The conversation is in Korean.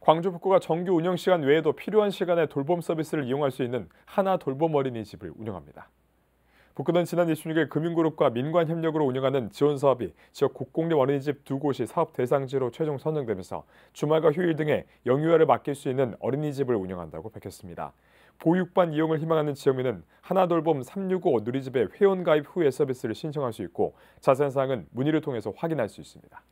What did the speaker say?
광주 북구가 정규 운영 시간 외에도 필요한 시간에 돌봄 서비스를 이용할 수 있는 하나 돌봄 어린이집을 운영합니다. 국가는 지난 26일 금융그룹과 민관 협력으로 운영하는 지원 사업이 지역 국공립 어린이집 두 곳이 사업 대상지로 최종 선정되면서 주말과 휴일 등의 영유아를 맡길 수 있는 어린이집을 운영한다고 밝혔습니다. 보육반 이용을 희망하는 지역민은 하나돌봄 365누리집의 회원 가입 후에 서비스를 신청할 수 있고 자세한 사항은 문의를 통해서 확인할 수 있습니다.